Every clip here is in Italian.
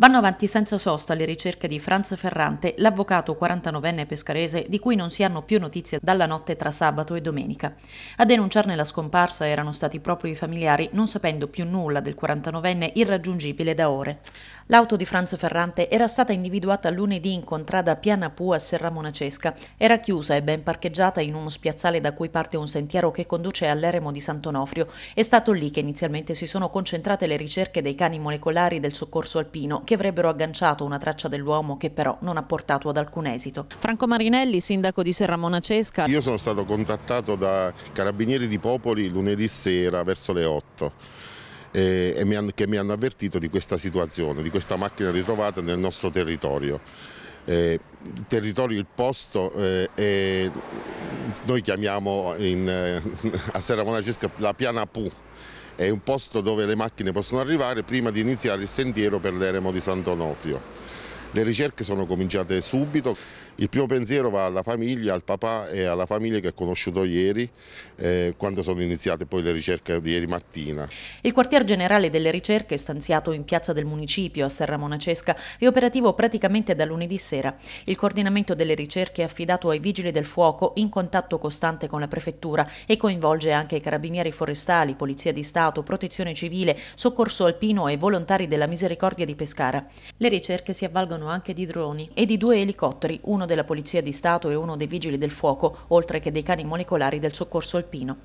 Vanno avanti senza sosta le ricerche di Franz Ferrante, l'avvocato 49enne pescarese di cui non si hanno più notizie dalla notte tra sabato e domenica. A denunciarne la scomparsa erano stati proprio i familiari, non sapendo più nulla del 49enne irraggiungibile da ore. L'auto di Franz Ferrante era stata individuata lunedì in contrada Piana Pua a Serra Monacesca. Era chiusa e ben parcheggiata in uno spiazzale da cui parte un sentiero che conduce all'eremo di Sant'Onofrio. È stato lì che inizialmente si sono concentrate le ricerche dei cani molecolari del soccorso alpino che avrebbero agganciato una traccia dell'uomo che però non ha portato ad alcun esito. Franco Marinelli, sindaco di Serra Monacesca. Io sono stato contattato da Carabinieri di Popoli lunedì sera verso le 8 eh, mi hanno, che mi hanno avvertito di questa situazione, di questa macchina ritrovata nel nostro territorio. Eh, il territorio, il posto eh, è, noi chiamiamo in, a Serra Monacesca la piana Pù è un posto dove le macchine possono arrivare prima di iniziare il sentiero per l'eremo di Sant'Onofrio. Le ricerche sono cominciate subito, il primo pensiero va alla famiglia, al papà e alla famiglia che ho conosciuto ieri eh, quando sono iniziate poi le ricerche di ieri mattina. Il quartier generale delle ricerche, stanziato in piazza del municipio a Serra Monacesca, è operativo praticamente da lunedì sera. Il coordinamento delle ricerche è affidato ai vigili del fuoco in contatto costante con la prefettura e coinvolge anche i carabinieri forestali, polizia di Stato, protezione civile, soccorso alpino e volontari della misericordia di Pescara. Le ricerche si avvalgono dispongono anche di droni e di due elicotteri, uno della Polizia di Stato e uno dei Vigili del Fuoco, oltre che dei cani molecolari del soccorso alpino.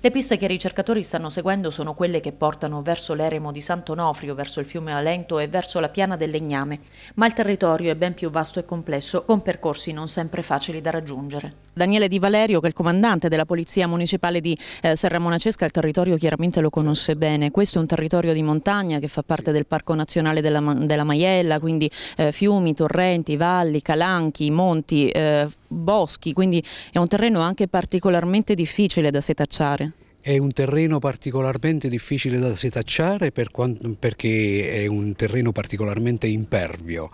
Le piste che i ricercatori stanno seguendo sono quelle che portano verso l'eremo di Sant'Onofrio, verso il fiume Alento e verso la piana del Legname, ma il territorio è ben più vasto e complesso, con percorsi non sempre facili da raggiungere. Daniele Di Valerio, che è il comandante della Polizia Municipale di eh, Serra Monacesca, il territorio chiaramente lo conosce bene. Questo è un territorio di montagna che fa parte del Parco Nazionale della, della Maiella, quindi eh, fiumi, torrenti, valli, calanchi, monti... Eh, boschi, quindi è un terreno anche particolarmente difficile da setacciare. È un terreno particolarmente difficile da setacciare per quanto, perché è un terreno particolarmente impervio,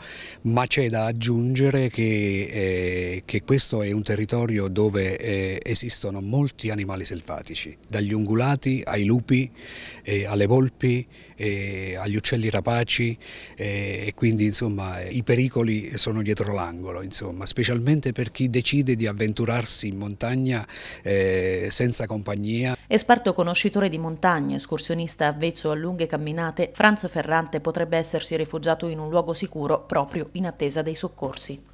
ma c'è da aggiungere che, eh, che, questo è un territorio dove eh, esistono molti animali selvatici, dagli ungulati ai lupi, eh, alle volpi, eh, agli uccelli rapaci eh, e quindi insomma i pericoli sono dietro l'angolo, specialmente per chi decide di avventurarsi in montagna eh, senza compagnia. Es Esperto conoscitore di montagne, escursionista avvezzo a lunghe camminate, Franz Ferrante potrebbe essersi rifugiato in un luogo sicuro proprio in attesa dei soccorsi.